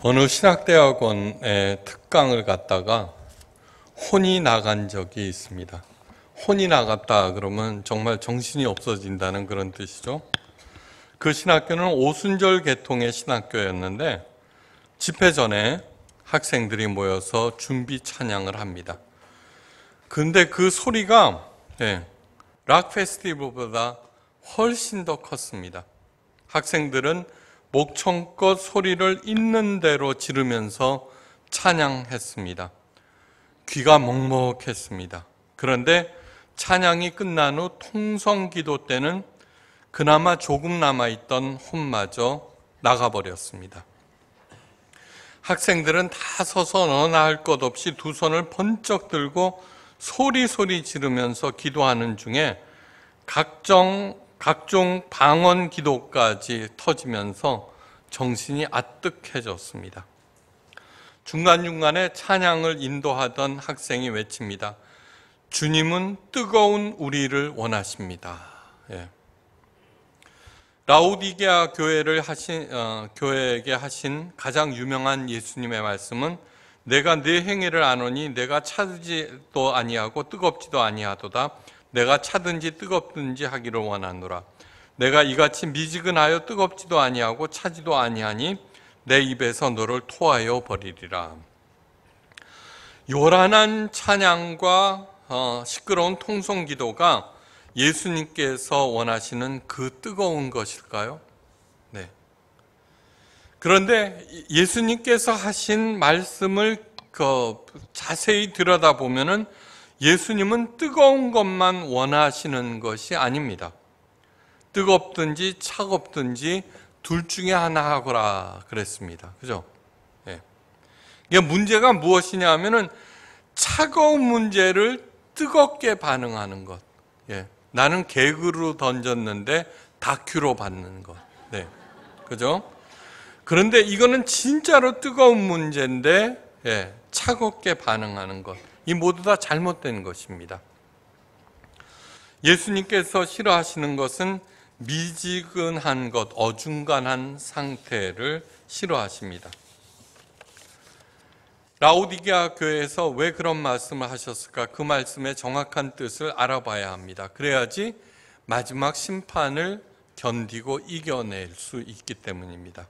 어느 신학대학원에 특강을 갔다가 혼이 나간 적이 있습니다. 혼이 나갔다 그러면 정말 정신이 없어진다는 그런 뜻이죠. 그 신학교는 오순절 계통의 신학교였는데 집회 전에 학생들이 모여서 준비 찬양을 합니다. 근데 그 소리가 네, 락 페스티벌보다 훨씬 더 컸습니다. 학생들은 목청껏 소리를 있는 대로 지르면서 찬양했습니다. 귀가 먹먹했습니다. 그런데 찬양이 끝난 후 통성 기도 때는 그나마 조금 남아있던 혼마저 나가버렸습니다. 학생들은 다 서서 너나 할 것 없이 두 손을 번쩍 들고 소리소리 지르면서 기도하는 중에 각종 각종 방언 기도까지 터지면서 정신이 아득해졌습니다 중간중간에 찬양을 인도하던 학생이 외칩니다. 주님은 뜨거운 우리를 원하십니다. 예. 라우디게아 교회를 하신 어, 교회에게 하신 가장 유명한 예수님의 말씀은 내가 내 행위를 아노니 내가 차지도 아니하고 뜨겁지도 아니하도다 내가 차든지 뜨겁든지 하기를 원하노라. 내가 이같이 미지근하여 뜨겁지도 아니하고 차지도 아니하니 내 입에서 너를 토하여 버리리라. 요란한 찬양과 어, 시끄러운 통성 기도가 예수님께서 원하시는 그 뜨거운 것일까요? 네. 그런데 예수님께서 하신 말씀을 그 자세히 들여다보면은 예수님은 뜨거운 것만 원하시는 것이 아닙니다. 뜨겁든지 차갑든지 둘 중에 하나 하거라 그랬습니다. 그죠? 예. 이게 그러니까 문제가 무엇이냐 하면은 차가운 문제를 뜨겁게 반응하는 것. 예. 나는 개그로 던졌는데 다큐로 받는 것. 네. 그죠? 그런데 이거는 진짜로 뜨거운 문제인데 예. 차갑게 반응하는 것. 이 모두 다 잘못된 것입니다. 예수님께서 싫어하시는 것은 미지근한 것, 어중간한 상태를 싫어하십니다. 라오디게아 교회에서 왜 그런 말씀을 하셨을까? 그 말씀의 정확한 뜻을 알아봐야 합니다. 그래야지 마지막 심판을 견디고 이겨낼 수 있기 때문입니다.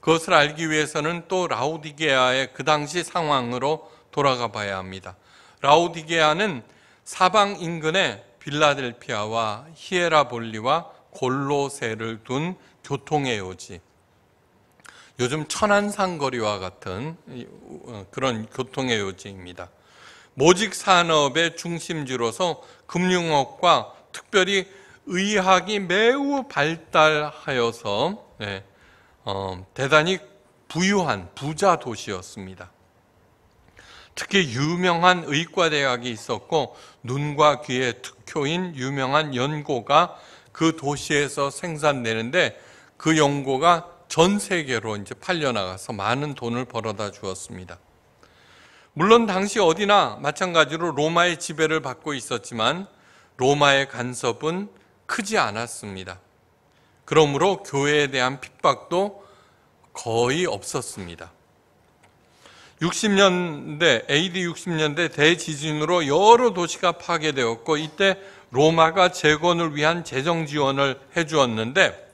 그것을 알기 위해서는 또 라오디게아의 그 당시 상황으로 돌아가 봐야 합니다. 라우디게아는 사방 인근에 빌라델피아와 히에라볼리와 골로세를 둔 교통의 요지, 요즘 천안산거리와 같은 어, 그런 교통의 요지입니다. 모직 산업의 중심지로서 금융업과 특별히 의학이 매우 발달하여서 예, 어, 대단히 부유한 부자 도시였습니다. 특히 유명한 의과대학이 있었고 눈과 귀의 특효인 유명한 연고가 그 도시에서 생산되는데 그 연고가 전 세계로 이제 팔려나가서 많은 돈을 벌어다 주었습니다. 물론 당시 어디나 마찬가지로 로마의 지배를 받고 있었지만 로마의 간섭은 크지 않았습니다. 그러므로 교회에 대한 핍박도 거의 없었습니다. 60년대 AD 60년대 대지진으로 여러 도시가 파괴되었고 이때 로마가 재건을 위한 재정 지원을 해 주었는데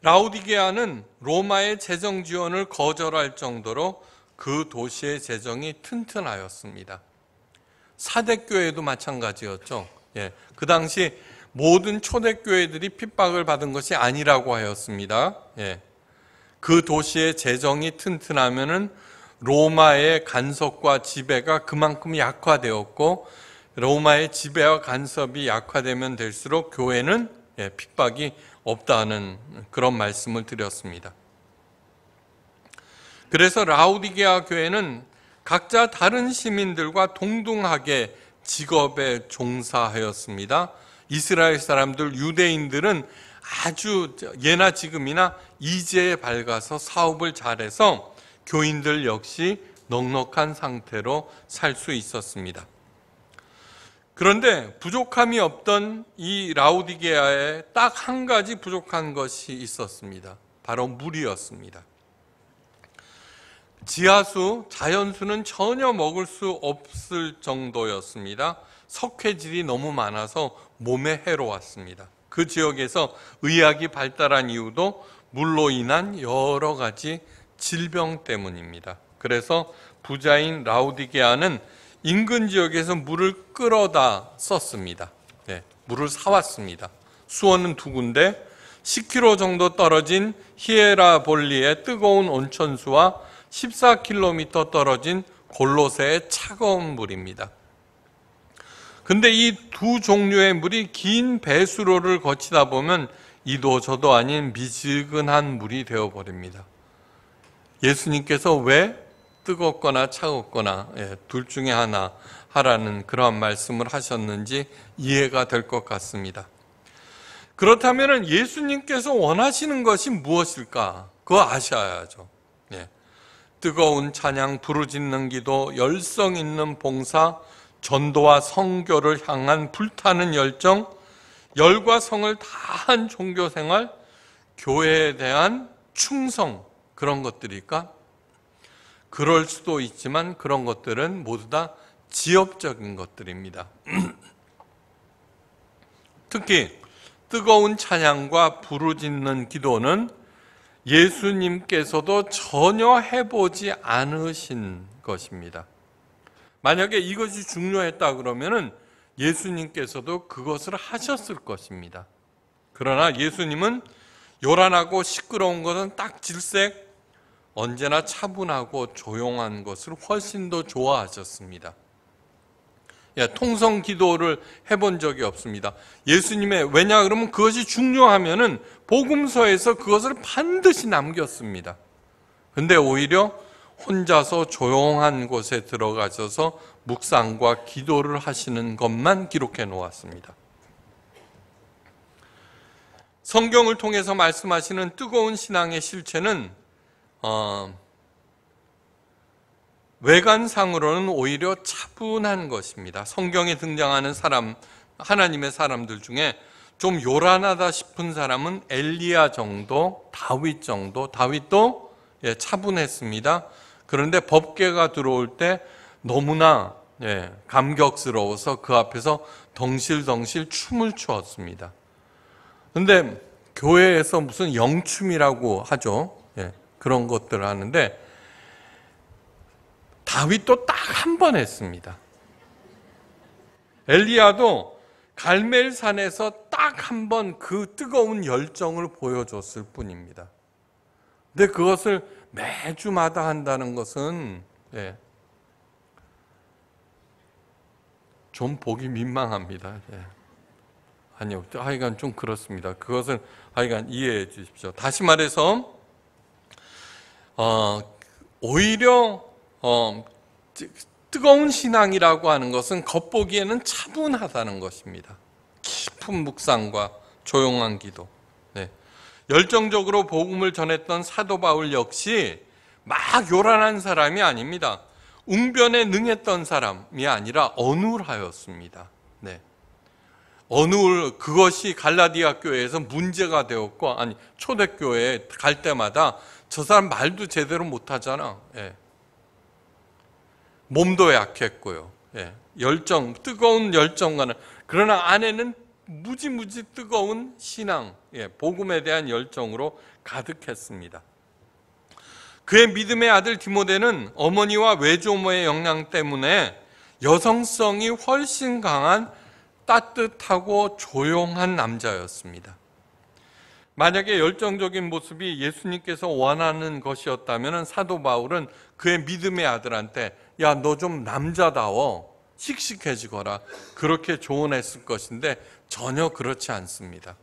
라우디게아는 로마의 재정 지원을 거절할 정도로 그 도시의 재정이 튼튼하였습니다. 사대교회도 마찬가지였죠. 예, 그 당시 모든 초대교회들이 핍박을 받은 것이 아니라고 하였습니다. 예, 그 도시의 재정이 튼튼하면은 로마의 간섭과 지배가 그만큼 약화되었고 로마의 지배와 간섭이 약화되면 될수록 교회는 예, 핍박이 없다는 그런 말씀을 드렸습니다. 그래서 라우디게아 교회는 각자 다른 시민들과 동등하게 직업에 종사하였습니다. 이스라엘 사람들, 유대인들은 아주 예나 지금이나 이제 밝아서 사업을 잘해서 교인들 역시 넉넉한 상태로 살 수 있었습니다. 그런데 부족함이 없던 이 라우디게아에 딱 한 가지 부족한 것이 있었습니다. 바로 물이었습니다. 지하수, 자연수는 전혀 먹을 수 없을 정도였습니다. 석회질이 너무 많아서 몸에 해로웠습니다. 그 지역에서 의학이 발달한 이유도 물로 인한 여러 가지 질병 때문입니다. 그래서 부자인 라우디게아는 인근 지역에서 물을 끌어다 썼습니다. 네, 물을 사왔습니다. 수원은 두 군데, 10km 정도 떨어진 히에라볼리의 뜨거운 온천수와 14km 떨어진 골로세의 차가운 물입니다. 근데 이 두 종류의 물이 긴 배수로를 거치다 보면 이도 저도 아닌 미지근한 물이 되어버립니다. 예수님께서 왜 뜨겁거나 차갑거나 예, 둘 중에 하나 하라는 그러한 말씀을 하셨는지 이해가 될 것 같습니다. 그렇다면 예수님께서 원하시는 것이 무엇일까? 그거 아셔야죠. 예. 뜨거운 찬양, 부르짖는 기도, 열성 있는 봉사, 전도와 성교를 향한 불타는 열정, 열과 성을 다한 종교 생활, 교회에 대한 충성, 그런 것들일까? 그럴 수도 있지만 그런 것들은 모두 다 지엽적인 것들입니다. 특히 뜨거운 찬양과 부르짖는 기도는 예수님께서도 전혀 해보지 않으신 것입니다. 만약에 이것이 중요했다 그러면은 예수님께서도 그것을 하셨을 것입니다. 그러나 예수님은 요란하고 시끄러운 것은 딱 질색 언제나 차분하고 조용한 것을 훨씬 더 좋아하셨습니다. 예, 통성 기도를 해본 적이 없습니다. 예수님의 왜냐 그러면 그것이 중요하면은 복음서에서 그것을 반드시 남겼습니다. 근데 오히려 혼자서 조용한 곳에 들어가셔서 묵상과 기도를 하시는 것만 기록해 놓았습니다. 성경을 통해서 말씀하시는 뜨거운 신앙의 실체는 어, 외관상으로는 오히려 차분한 것입니다. 성경에 등장하는 사람, 하나님의 사람들 중에 좀 요란하다 싶은 사람은 엘리야 정도, 다윗 정도, 다윗도 예, 차분했습니다. 그런데 법계가 들어올 때 너무나 예, 감격스러워서 그 앞에서 덩실덩실 춤을 추었습니다. 근데 교회에서 무슨 영춤이라고 하죠. 예. 그런 것들을 하는데 다윗도 딱 한 번 했습니다. 엘리야도 갈멜산에서 딱 한 번 그 뜨거운 열정을 보여줬을 뿐입니다. 근데 그것을 매주마다 한다는 것은 예, 좀 보기 민망합니다. 예. 아니요, 하여간 좀 그렇습니다. 그것을 하여간 이해해 주십시오. 다시 말해서 어, 오히려 어, 뜨거운 신앙이라고 하는 것은 겉보기에는 차분하다는 것입니다. 깊은 묵상과 조용한 기도. 네. 열정적으로 복음을 전했던 사도 바울 역시 막 요란한 사람이 아닙니다. 웅변에 능했던 사람이 아니라 어눌하였습니다. 네. 어눌 그것이 갈라디아 교회에서 문제가 되었고 아니 초대교회 갈 때마다 저 사람 말도 제대로 못하잖아. 예. 몸도 약했고요. 예. 열정, 뜨거운 열정과는 그러나 아내는 무지무지 뜨거운 신앙, 예. 복음에 대한 열정으로 가득했습니다. 그의 믿음의 아들 디모데는 어머니와 외조모의 영향 때문에 여성성이 훨씬 강한 따뜻하고 조용한 남자였습니다. 만약에 열정적인 모습이 예수님께서 원하는 것이었다면 사도 바울은 그의 믿음의 아들한테 야, 너 좀 남자다워. 씩씩해지거라. 그렇게 조언했을 것인데 전혀 그렇지 않습니다.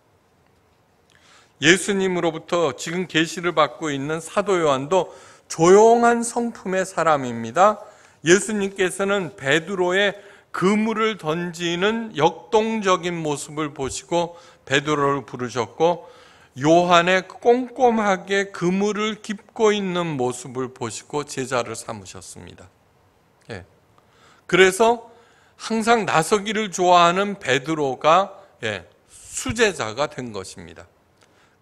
예수님으로부터 지금 계시를 받고 있는 사도 요한도 조용한 성품의 사람입니다. 예수님께서는 베드로의 그물을 던지는 역동적인 모습을 보시고 베드로를 부르셨고 요한의 꼼꼼하게 그물을 깊고 있는 모습을 보시고 제자를 삼으셨습니다. 예. 그래서 항상 나서기를 좋아하는 베드로가 예, 수제자가 된 것입니다.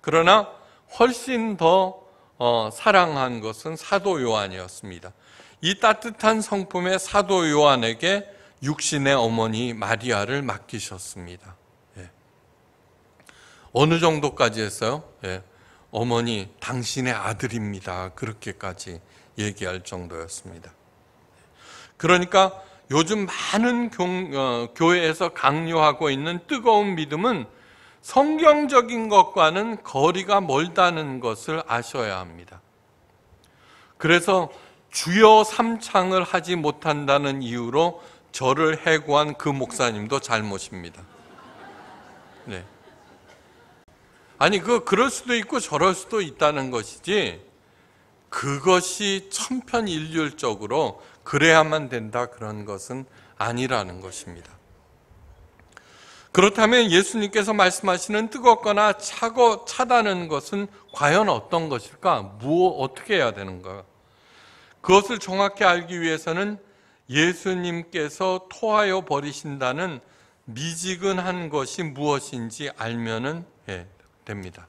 그러나 훨씬 더 어, 사랑한 것은 사도 요한이었습니다. 이 따뜻한 성품의 사도 요한에게 육신의 어머니 마리아를 맡기셨습니다. 어느 정도까지 했어요? 예. 어머니, 당신의 아들입니다. 그렇게까지 얘기할 정도였습니다. 그러니까 요즘 많은 경, 어, 교회에서 강요하고 있는 뜨거운 믿음은 성경적인 것과는 거리가 멀다는 것을 아셔야 합니다. 그래서 주여 삼창을 하지 못한다는 이유로 저를 해고한 그 목사님도 잘못입니다. 네. 아니 그 그럴 수도 있고 저럴 수도 있다는 것이지 그것이 천편일률적으로 그래야만 된다 그런 것은 아니라는 것입니다. 그렇다면 예수님께서 말씀하시는 뜨겁거나 차고 차다는 것은 과연 어떤 것일까? 무엇 뭐, 어떻게 해야 되는가? 그것을 정확히 알기 위해서는 예수님께서 토하여 버리신다는 미지근한 것이 무엇인지 알면은 예, 됩니다.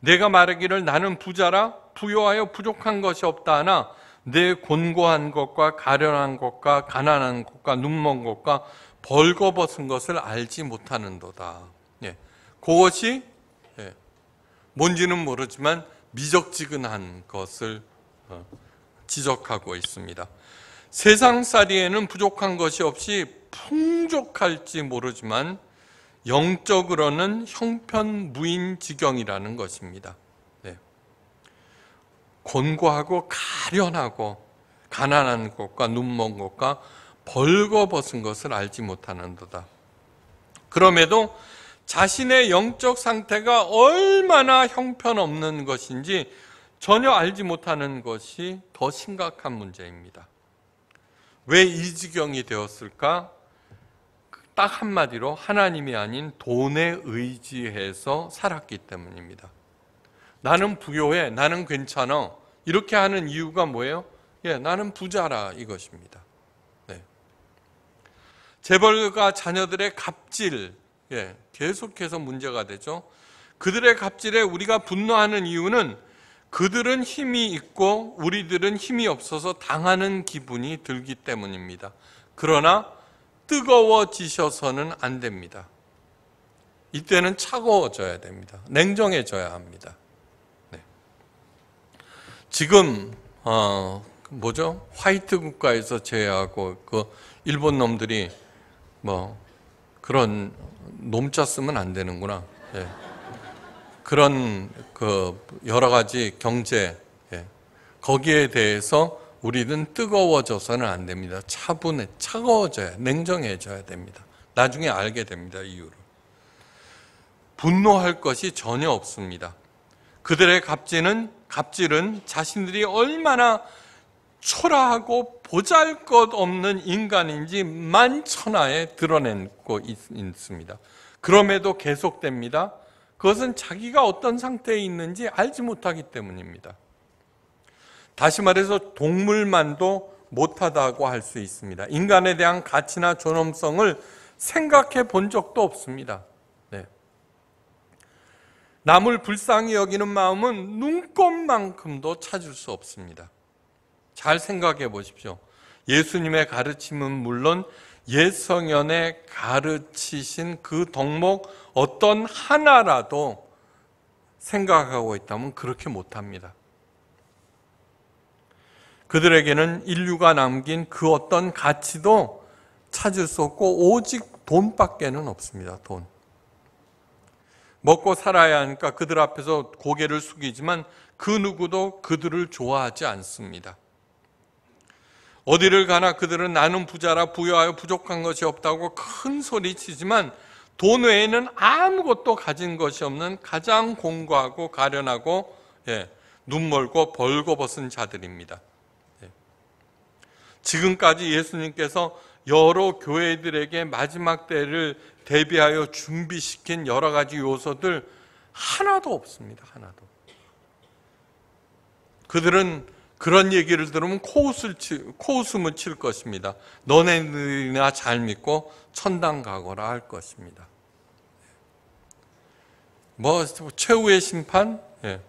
내가 말하기를 나는 부자라 부여하여 부족한 것이 없다 하나 내 곤고한 것과 가련한 것과 가난한 것과 눈먼 것과 벌거벗은 것을 알지 못하는도다. 예. 그것이 예. 뭔지는 모르지만 미적지근한 것을 어, 지적하고 있습니다. 세상살이에는 부족한 것이 없이 풍족할지 모르지만 영적으로는 형편무인 지경이라는 것입니다. 네. 고하고 가련하고 가난한 것과 눈먼 것과 벌거벗은 것을 알지 못하는도다. 그럼에도 자신의 영적 상태가 얼마나 형편없는 것인지 전혀 알지 못하는 것이 더 심각한 문제입니다. 왜 이 지경이 되었을까? 딱 한마디로 하나님이 아닌 돈에 의지해서 살았기 때문입니다. 나는 부교해, 나는 괜찮아. 이렇게 하는 이유가 뭐예요? 예, 나는 부자라 이것입니다. 네. 재벌가 자녀들의 갑질, 예, 계속해서 문제가 되죠. 그들의 갑질에 우리가 분노하는 이유는 그들은 힘이 있고 우리들은 힘이 없어서 당하는 기분이 들기 때문입니다. 그러나 뜨거워지셔서는 안 됩니다. 이때는 차가워져야 됩니다. 냉정해져야 합니다. 네. 지금 어, 뭐죠? 화이트 국가에서 제외하고 그 일본 놈들이 뭐 그런 놈자 쓰면 안 되는구나. 예. 그런 그 여러 가지 경제 예. 거기에 대해서 우리는 뜨거워져서는 안 됩니다. 차분해, 차가워져야, 냉정해져야 됩니다. 나중에 알게 됩니다, 이유를. 분노할 것이 전혀 없습니다. 그들의 갑질은, 갑질은 자신들이 얼마나 초라하고 보잘 것 없는 인간인지 만천하에 드러내고 있습니다. 그럼에도 계속됩니다. 그것은 자기가 어떤 상태에 있는지 알지 못하기 때문입니다. 다시 말해서 동물만도 못하다고 할 수 있습니다. 인간에 대한 가치나 존엄성을 생각해 본 적도 없습니다. 네. 남을 불쌍히 여기는 마음은 눈꼽만큼도 찾을 수 없습니다. 잘 생각해 보십시오. 예수님의 가르침은 물론 예성연의 가르치신 그 덕목 어떤 하나라도 생각하고 있다면 그렇게 못합니다. 그들에게는 인류가 남긴 그 어떤 가치도 찾을 수 없고 오직 돈밖에는 없습니다. 돈. 먹고 살아야 하니까 그들 앞에서 고개를 숙이지만 그 누구도 그들을 좋아하지 않습니다. 어디를 가나 그들은 나는 부자라 부여하여 부족한 것이 없다고 큰 소리 치지만 돈 외에는 아무것도 가진 것이 없는 가장 공고하고 가련하고 예, 눈멀고 벌거벗은 자들입니다. 지금까지 예수님께서 여러 교회들에게 마지막 때를 대비하여 준비시킨 여러 가지 요소들 하나도 없습니다. 하나도. 그들은 그런 얘기를 들으면 코웃을 치, 코웃음을 칠 것입니다. 너네들이나 잘 믿고 천당 가거라 할 것입니다. 뭐 최후의 심판? 예.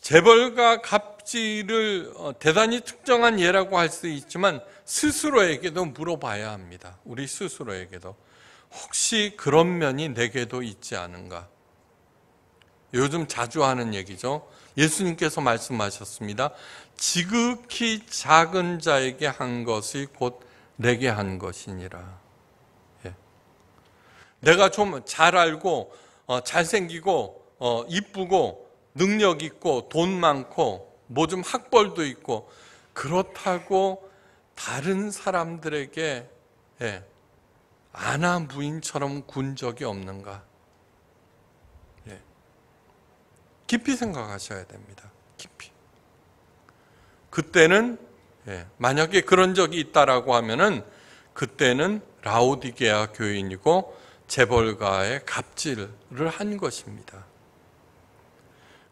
재벌과 갑 갑질을 어, 대단히 특정한 예라고 할 수 있지만 스스로에게도 물어봐야 합니다. 우리 스스로에게도. 혹시 그런 면이 내게도 있지 않은가? 요즘 자주 하는 얘기죠. 예수님께서 말씀하셨습니다. 지극히 작은 자에게 한 것이 곧 내게 한 것이니라. 예. 내가 좀 잘 알고 어, 잘생기고 어, 이쁘고 능력 있고 돈 많고 뭐좀 학벌도 있고 그렇다고 다른 사람들에게 예, 아나 무인처럼 군 적이 없는가? 예, 깊이 생각하셔야 됩니다. 깊이. 그때는 예, 만약에 그런 적이 있다라고 하면은 그때는 라오디게아 교인이고 재벌가의 갑질을 한 것입니다.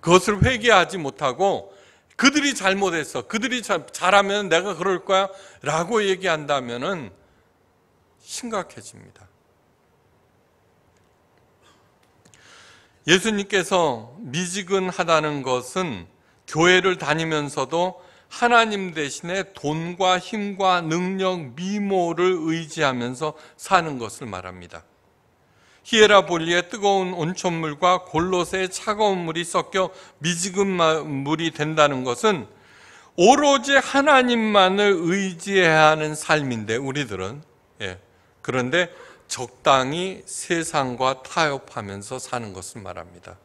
그것을 회개하지 못하고 그들이 잘못했어. 그들이 잘하면 내가 그럴 거야. 라고 얘기한다면은 심각해집니다. 예수님께서 미지근하다는 것은 교회를 다니면서도 하나님 대신에 돈과 힘과 능력, 미모를 의지하면서 사는 것을 말합니다. 히에라볼리의 뜨거운 온천물과 골로새의 차가운 물이 섞여 미지근 물이 된다는 것은 오로지 하나님만을 의지해야 하는 삶인데 우리들은 예. 그런데 적당히 세상과 타협하면서 사는 것을 말합니다.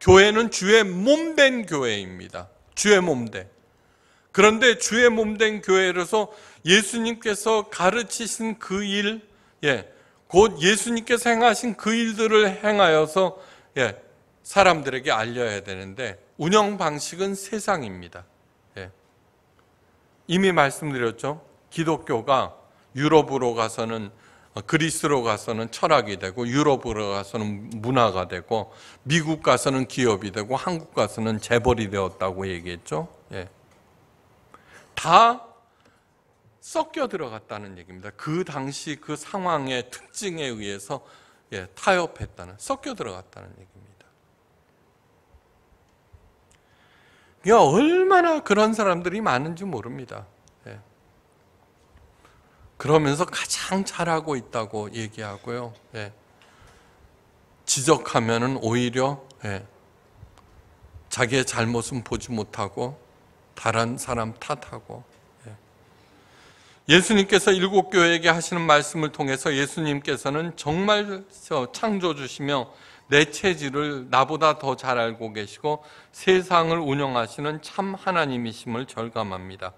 교회는 주의 몸된 교회입니다. 주의 몸된. 그런데 주의 몸된 교회로서 예수님께서 가르치신 그 일, 예, 곧 예수님께서 행하신 그 일들을 행하여서 예, 사람들에게 알려야 되는데 운영 방식은 세상입니다. 예. 이미 말씀드렸죠. 기독교가 유럽으로 가서는 어, 그리스로 가서는 철학이 되고 유럽으로 가서는 문화가 되고 미국 가서는 기업이 되고 한국 가서는 재벌이 되었다고 얘기했죠. 예. 다 섞여 들어갔다는 얘기입니다. 그 당시 그 상황의 특징에 의해서 예, 타협했다는, 섞여 들어갔다는 얘기입니다. 야, 얼마나 그런 사람들이 많은지 모릅니다. 예. 그러면서 가장 잘하고 있다고 얘기하고요. 예. 지적하면 오히려 예, 자기의 잘못은 보지 못하고 다른 사람 탓하고 예수님께서 일곱 교회에게 하시는 말씀을 통해서 예수님께서는 정말 창조주시며 내 체질을 나보다 더 잘 알고 계시고 세상을 운영하시는 참 하나님이심을 절감합니다.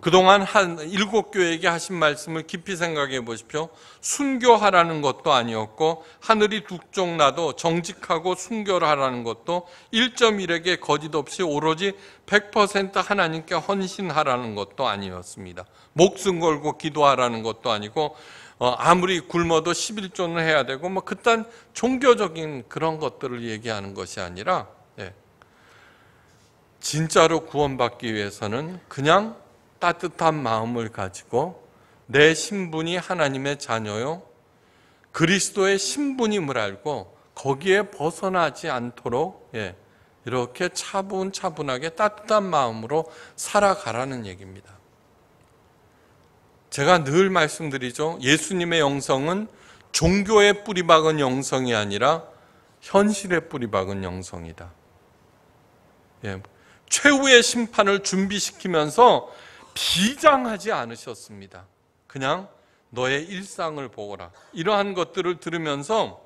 그동안 한 일곱 교회에게 하신 말씀을 깊이 생각해 보십시오. 순교하라는 것도 아니었고 하늘이 두쪽 나도 정직하고 순교하라는 것도 1.1에게 거짓 없이 오로지 100% 하나님께 헌신하라는 것도 아니었습니다. 목숨 걸고 기도하라는 것도 아니고 어, 아무리 굶어도 11조는 해야 되고 뭐 그딴 종교적인 그런 것들을 얘기하는 것이 아니라 예. 진짜로 구원받기 위해서는 그냥 따뜻한 마음을 가지고 내 신분이 하나님의 자녀요 그리스도의 신분임을 알고 거기에 벗어나지 않도록 예, 이렇게 차분차분하게 따뜻한 마음으로 살아가라는 얘기입니다. 제가 늘 말씀드리죠. 예수님의 영성은 종교에 뿌리박은 영성이 아니라 현실에 뿌리박은 영성이다. 예, 최후의 심판을 준비시키면서 비장하지 않으셨습니다. 그냥 너의 일상을 보거라. 이러한 것들을 들으면서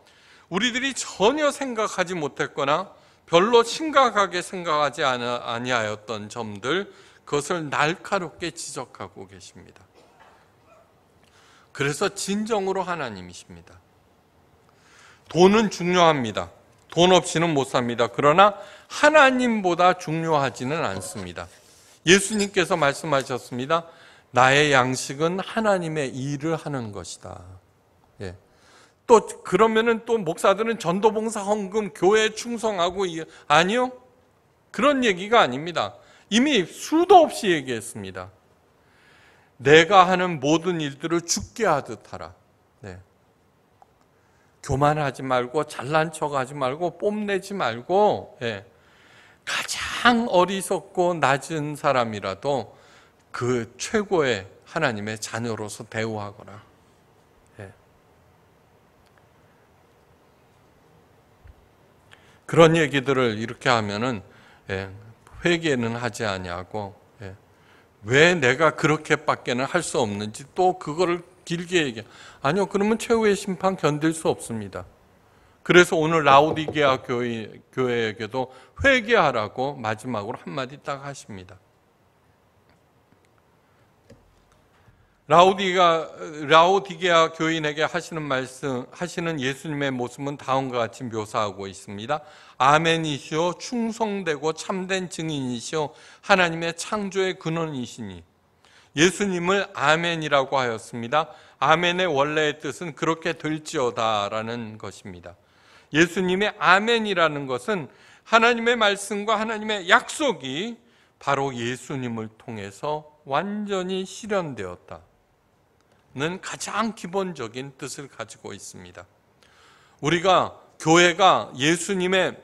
우리들이 전혀 생각하지 못했거나 별로 심각하게 생각하지 아니하였던 점들 그것을 날카롭게 지적하고 계십니다. 그래서 진정으로 하나님이십니다. 돈은 중요합니다. 돈 없이는 못 삽니다. 그러나 하나님보다 중요하지는 않습니다. 예수님께서 말씀하셨습니다. 나의 양식은 하나님의 일을 하는 것이다. 예. 또 그러면은 또 목사들은 전도봉사 헌금 교회 충성하고 아니요 그런 얘기가 아닙니다. 이미 수도 없이 얘기했습니다. 내가 하는 모든 일들을 죽게 하듯 하라. 네. 교만하지 말고 잘난 척하지 말고 뽐내지 말고 예. 가장 어리석고 낮은 사람이라도 그 최고의 하나님의 자녀로서 대우하거라. 예. 그런 얘기들을 이렇게 하면은 예, 회개는 하지 아니하고 예. 왜 내가 그렇게밖에는 할 수 없는지 또 그거를 길게 얘기. 아니요, 그러면 최후의 심판 견딜 수 없습니다. 그래서 오늘 라우디게아 교회, 교회에게도 회개하라고 마지막으로 한마디 딱 하십니다. 라우디가 라우디게아 교인에게 하시는 말씀 하시는 예수님의 모습은 다음과 같이 묘사하고 있습니다. 아멘이시요 충성되고 참된 증인이시요 하나님의 창조의 근원이시니 예수님을 아멘이라고 하였습니다. 아멘의 원래의 뜻은 그렇게 될지어다라는 것입니다. 예수님의 아멘이라는 것은 하나님의 말씀과 하나님의 약속이 바로 예수님을 통해서 완전히 실현되었다는 가장 기본적인 뜻을 가지고 있습니다. 우리가 교회가 예수님의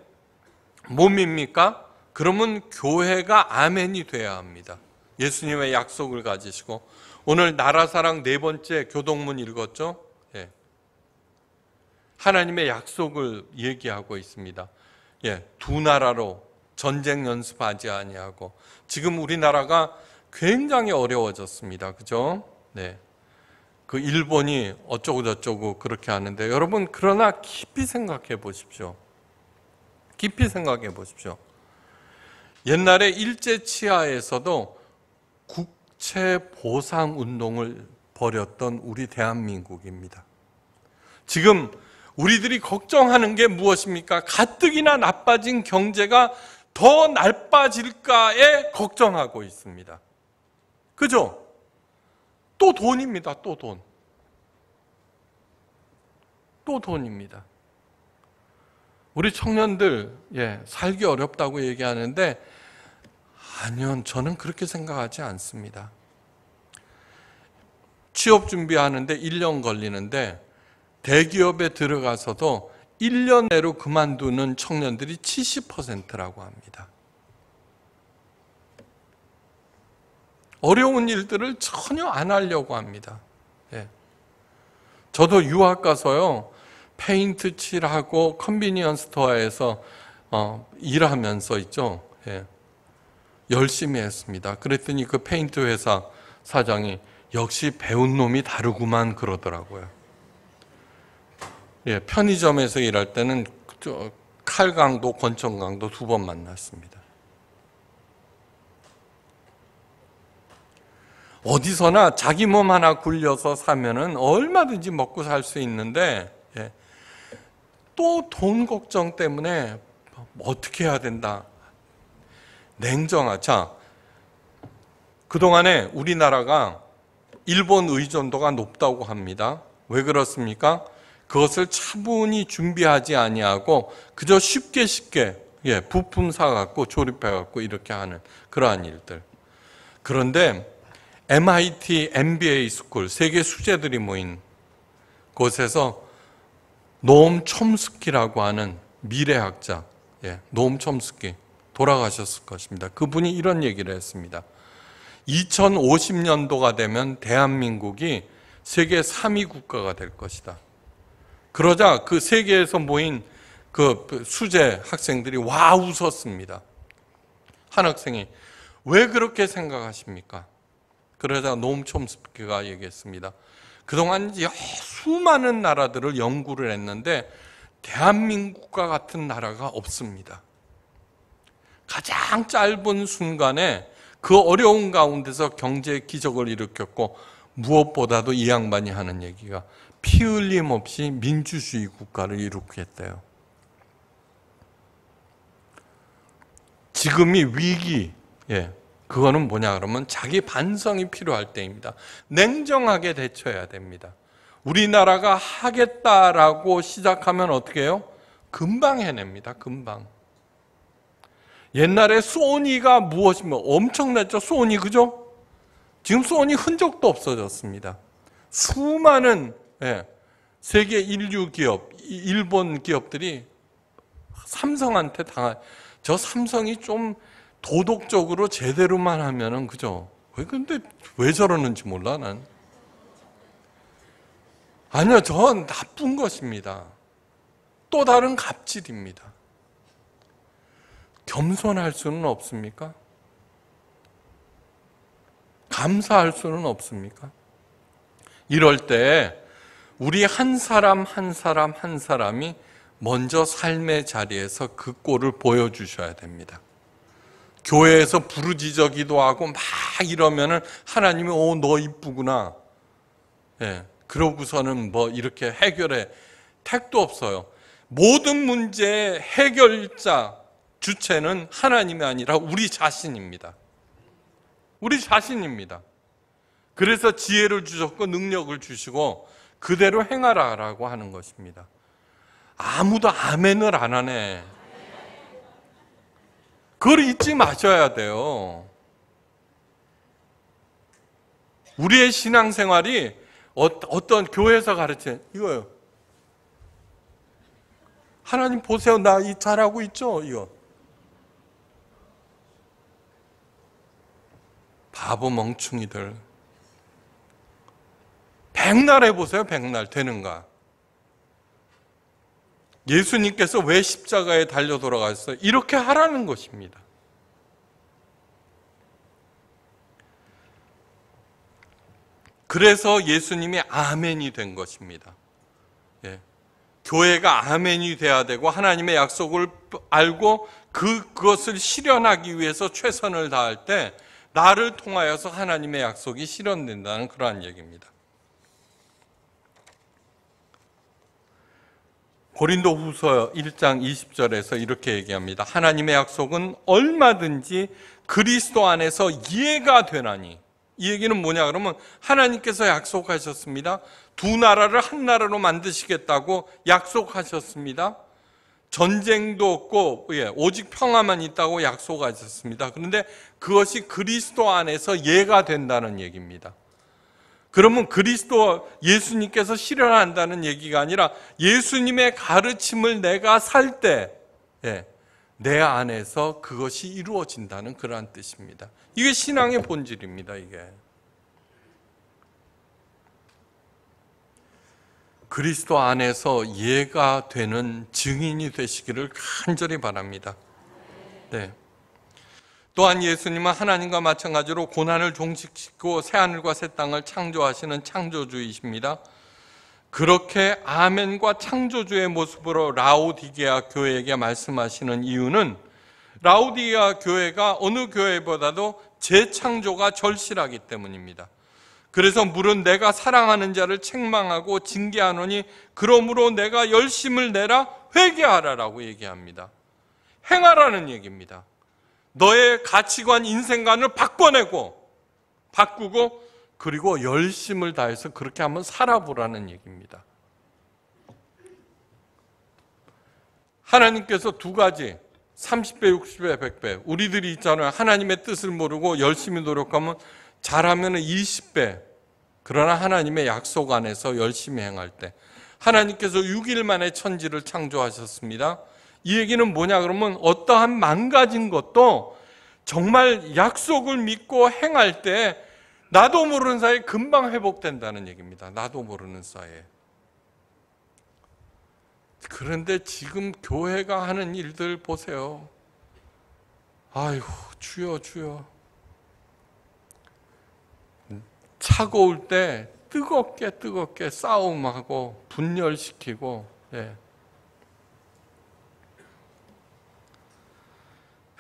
몸입니까? 그러면 교회가 아멘이 돼야 합니다. 예수님의 약속을 가지시고 오늘 나라사랑 네 번째 교동문 읽었죠? 하나님의 약속을 얘기하고 있습니다. 예, 두 나라로 전쟁 연습하지 아니하고 지금 우리나라가 굉장히 어려워졌습니다. 그죠? 네. 그 일본이 어쩌고 저쩌고 그렇게 하는데 여러분 그러나 깊이 생각해 보십시오. 깊이 생각해 보십시오. 옛날에 일제 치하에서도 국채 보상 운동을 벌였던 우리 대한민국입니다. 지금 우리들이 걱정하는 게 무엇입니까? 가뜩이나 나빠진 경제가 더 나빠질까에 걱정하고 있습니다. 그죠? 또 돈입니다. 또 돈. 또 돈입니다. 우리 청년들 예, 살기 어렵다고 얘기하는데 아니요. 저는 그렇게 생각하지 않습니다. 취업 준비하는데 1년 걸리는데 대기업에 들어가서도 1년 내로 그만두는 청년들이 70%라고 합니다. 어려운 일들을 전혀 안 하려고 합니다. 예. 저도 유학 가서요, 페인트 칠하고 컨비니언스 토어에서 어, 일하면서 있죠. 예. 열심히 했습니다. 그랬더니 그 페인트 회사 사장이 역시 배운 놈이 다르구만 그러더라고요. 예, 편의점에서 일할 때는 칼강도, 권총강도 두 번 만났습니다. 어디서나 자기 몸 하나 굴려서 사면은 얼마든지 먹고 살 수 있는데 예, 또돈 걱정 때문에 어떻게 해야 된다. 냉정하. 자, 그동안에 우리나라가 일본 의존도가 높다고 합니다. 왜 그렇습니까? 그것을 차분히 준비하지 아니하고 그저 쉽게 쉽게 예, 부품 사 갖고 조립해 갖고 이렇게 하는 그러한 일들. 그런데 MIT MBA 스쿨 세계 수재들이 모인 곳에서 노엄 촘스키라고 하는 미래학자, 예, 노엄 촘스키 돌아가셨을 것입니다. 그분이 이런 얘기를 했습니다. 2050년도가 되면 대한민국이 세계 3위 국가가 될 것이다. 그러자 그 세계에서 모인 그 수제 학생들이 와 웃었습니다. 한 학생이 왜 그렇게 생각하십니까? 그러자 노움 촘스키가 얘기했습니다. 그동안 수많은 나라들을 연구를 했는데 대한민국과 같은 나라가 없습니다. 가장 짧은 순간에 그 어려운 가운데서 경제의 기적을 일으켰고 무엇보다도 이 양반이 하는 얘기가 피 흘림 없이 민주주의 국가를 이룩했대요. 지금이 위기, 예. 그거는 뭐냐 그러면 자기 반성이 필요할 때입니다. 냉정하게 대처해야 됩니다. 우리나라가 하겠다라고 시작하면 어떻게 해요? 금방 해냅니다. 금방. 옛날에 소니가 무엇이면 엄청났죠. 소니 그죠? 지금 소니 흔적도 없어졌습니다. 수많은 예. 세계 인류 기업, 일본 기업들이 삼성한테 당한 저 삼성이 좀 도덕적으로 제대로만 하면은 그죠? 왜 근데 왜 저러는지 몰라 난. 아니요, 전 나쁜 것입니다. 또 다른 갑질입니다. 겸손할 수는 없습니까? 감사할 수는 없습니까? 이럴 때 우리 한 사람 한 사람 한 사람이 먼저 삶의 자리에서 그 꼴을 보여주셔야 됩니다. 교회에서 부르짖어기도 하고 막 이러면은 하나님이 오너 이쁘구나. 예. 그러고서는 뭐 이렇게 해결해 택도 없어요. 모든 문제의 해결자 주체는 하나님이 아니라 우리 자신입니다. 우리 자신입니다. 그래서 지혜를 주셨고 능력을 주시고 그대로 행하라라고 하는 것입니다. 아무도 아멘을 안 하네. 그걸 잊지 마셔야 돼요. 우리의 신앙생활이 어, 어떤 교회에서 가르치는 이거요. 하나님 보세요. 나 이 잘하고 있죠? 이거. 바보 멍충이들. 백날 해보세요. 백날 되는가. 예수님께서 왜 십자가에 달려 돌아가셨어요? 이렇게 하라는 것입니다. 그래서 예수님이 아멘이 된 것입니다. 예. 교회가 아멘이 돼야 되고 하나님의 약속을 알고 그 그것을 실현하기 위해서 최선을 다할 때 나를 통하여서 하나님의 약속이 실현된다는 그러한 얘기입니다. 고린도 후서 1장 20절에서 이렇게 얘기합니다. 하나님의 약속은 얼마든지 그리스도 안에서 이해가 되나니. 이 얘기는 뭐냐 그러면 하나님께서 약속하셨습니다. 두 나라를 한 나라로 만드시겠다고 약속하셨습니다. 전쟁도 없고 예, 오직 평화만 있다고 약속하셨습니다. 그런데 그것이 그리스도 안에서 예가 된다는 얘기입니다. 그러면 그리스도 예수님께서 실현한다는 얘기가 아니라 예수님의 가르침을 내가 살 때, 예, 내 안에서 그것이 이루어진다는 그러한 뜻입니다. 이게 신앙의 본질입니다, 이게. 그리스도 안에서 예가 되는 증인이 되시기를 간절히 바랍니다. 네. 또한 예수님은 하나님과 마찬가지로 고난을 종식시키고 새하늘과 새 땅을 창조하시는 창조주이십니다. 그렇게 아멘과 창조주의 모습으로 라우디게아 교회에게 말씀하시는 이유는 라우디게아 교회가 어느 교회보다도 재창조가 절실하기 때문입니다. 그래서 물은 내가 사랑하는 자를 책망하고 징계하노니 그러므로 내가 열심을 내라 회개하라라고 얘기합니다. 행하라는 얘기입니다. 너의 가치관, 인생관을 바꿔내고, 바꾸고, 그리고 열심을 다해서 그렇게 한번 살아보라는 얘기입니다. 하나님께서 두 가지, 30배, 60배, 100배. 우리들이 있잖아요. 하나님의 뜻을 모르고 열심히 노력하면 잘하면 20배. 그러나 하나님의 약속 안에서 열심히 행할 때. 하나님께서 6일 만에 천지를 창조하셨습니다. 이 얘기는 뭐냐 그러면 어떠한 망가진 것도 정말 약속을 믿고 행할 때 나도 모르는 사이에 금방 회복된다는 얘기입니다. 나도 모르는 사이에. 그런데 지금 교회가 하는 일들 보세요. 아유, 주여, 주여. 차가울 때 뜨겁게 뜨겁게 싸움하고 분열시키고, 예.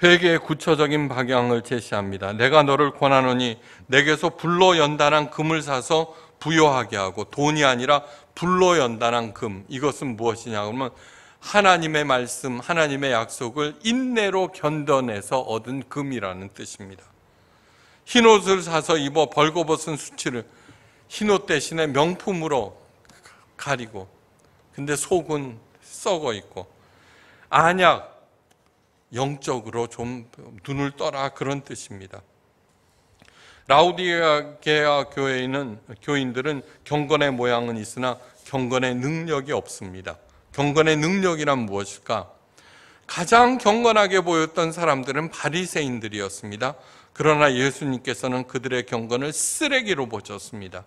회개의 구체적인 방향을 제시합니다. 내가 너를 권하노니 내게서 불로 연단한 금을 사서 부여하게 하고 돈이 아니라 불로 연단한 금 이것은 무엇이냐 그러면 하나님의 말씀, 하나님의 약속을 인내로 견뎌내서 얻은 금이라는 뜻입니다. 흰 옷을 사서 입어 벌거벗은 수치를 흰옷 대신에 명품으로 가리고 근데 속은 썩어 있고 안약 영적으로 좀 눈을 떠라 그런 뜻입니다. 라우디게아 교회는 교인들은 경건의 모양은 있으나 경건의 능력이 없습니다. 경건의 능력이란 무엇일까? 가장 경건하게 보였던 사람들은 바리새인들이었습니다. 그러나 예수님께서는 그들의 경건을 쓰레기로 보셨습니다.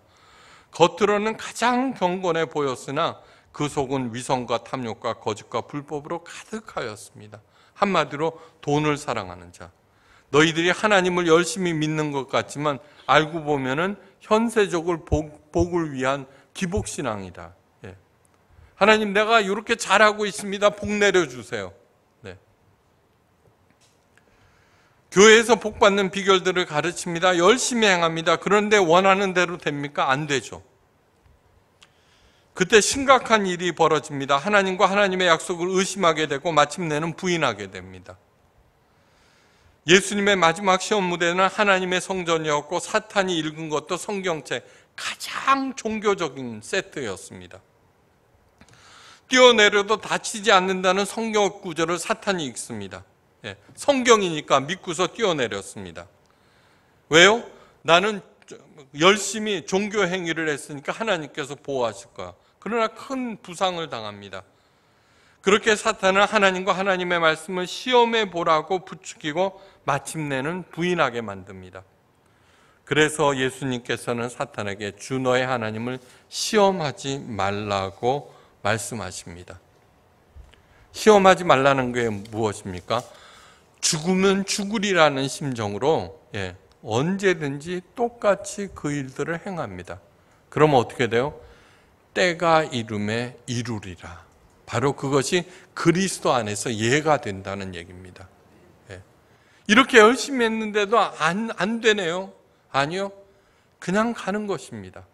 겉으로는 가장 경건해 보였으나 그 속은 위선과 탐욕과 거짓과 불법으로 가득하였습니다. 한마디로 돈을 사랑하는 자. 너희들이 하나님을 열심히 믿는 것 같지만 알고 보면은 현세적을 복, 복을 위한 기복신앙이다. 예. 하나님 내가 이렇게 잘하고 있습니다. 복 내려주세요. 네. 교회에서 복 받는 비결들을 가르칩니다. 열심히 행합니다. 그런데 원하는 대로 됩니까? 안 되죠. 그때 심각한 일이 벌어집니다. 하나님과 하나님의 약속을 의심하게 되고 마침내는 부인하게 됩니다. 예수님의 마지막 시험 무대는 하나님의 성전이었고 사탄이 읽은 것도 성경책 가장 종교적인 세트였습니다. 뛰어내려도 다치지 않는다는 성경 구절을 사탄이 읽습니다. 예, 성경이니까 믿고서 뛰어내렸습니다. 왜요? 나는 열심히 종교 행위를 했으니까 하나님께서 보호하실 거야. 그러나 큰 부상을 당합니다. 그렇게 사탄은 하나님과 하나님의 말씀을 시험해 보라고 부추기고 마침내는 부인하게 만듭니다. 그래서 예수님께서는 사탄에게 주 너의 하나님을 시험하지 말라고 말씀하십니다. 시험하지 말라는 게 무엇입니까? 죽으면 죽으리라는 심정으로 예, 언제든지 똑같이 그 일들을 행합니다. 그러면 어떻게 돼요? 때가 이름에 이루리라. 바로 그것이 그리스도 안에서 예가 된다는 얘기입니다. 예. 이렇게 열심히 했는데도 안, 안 되네요. 아니요. 그냥 가는 것입니다.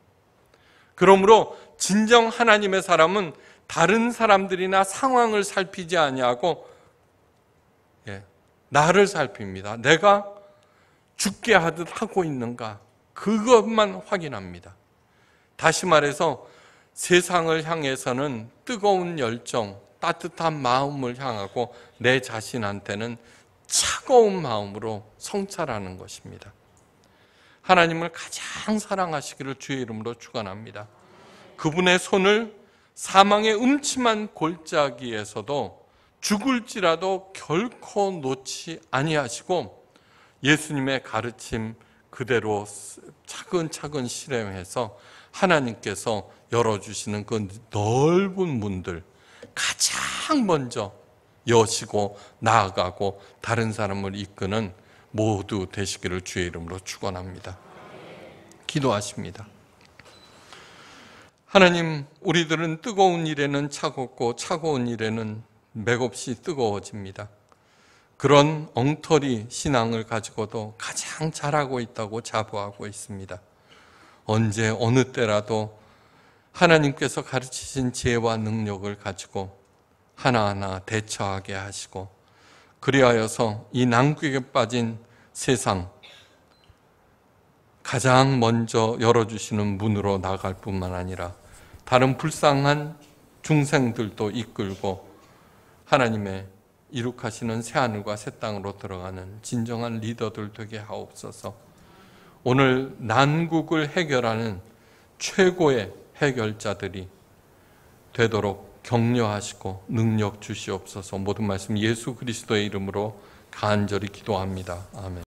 그러므로 진정 하나님의 사람은 다른 사람들이나 상황을 살피지 아니하고 예, 나를 살핍니다. 내가 죽게 하듯 하고 있는가? 그것만 확인합니다. 다시 말해서 세상을 향해서는 뜨거운 열정, 따뜻한 마음을 향하고 내 자신한테는 차가운 마음으로 성찰하는 것입니다. 하나님을 가장 사랑하시기를 주의 이름으로 축원합니다. 그분의 손을 사망의 음침한 골짜기에서도 죽을지라도 결코 놓지 아니하시고 예수님의 가르침 그대로 차근차근 실행해서 하나님께서 열어주시는 그 넓은 문들 가장 먼저 여시고 나아가고 다른 사람을 이끄는 모두 되시기를 주의 이름으로 축원합니다. 기도하십니다. 하나님, 우리들은 뜨거운 일에는 차갑고 차가운 일에는 맥없이 뜨거워집니다. 그런 엉터리 신앙을 가지고도 가장 잘하고 있다고 자부하고 있습니다. 언제 어느 때라도 하나님께서 가르치신 지혜와 능력을 가지고 하나하나 대처하게 하시고 그리하여서 이 난국에 빠진 세상 가장 먼저 열어주시는 문으로 나갈 뿐만 아니라 다른 불쌍한 중생들도 이끌고 하나님의 이룩하시는 새하늘과 새 땅으로 들어가는 진정한 리더들 되게 하옵소서. 오늘 난국을 해결하는 최고의 해결자들이 되도록 격려하시고 능력 주시옵소서 모든 말씀 예수 그리스도의 이름으로 간절히 기도합니다. 아멘.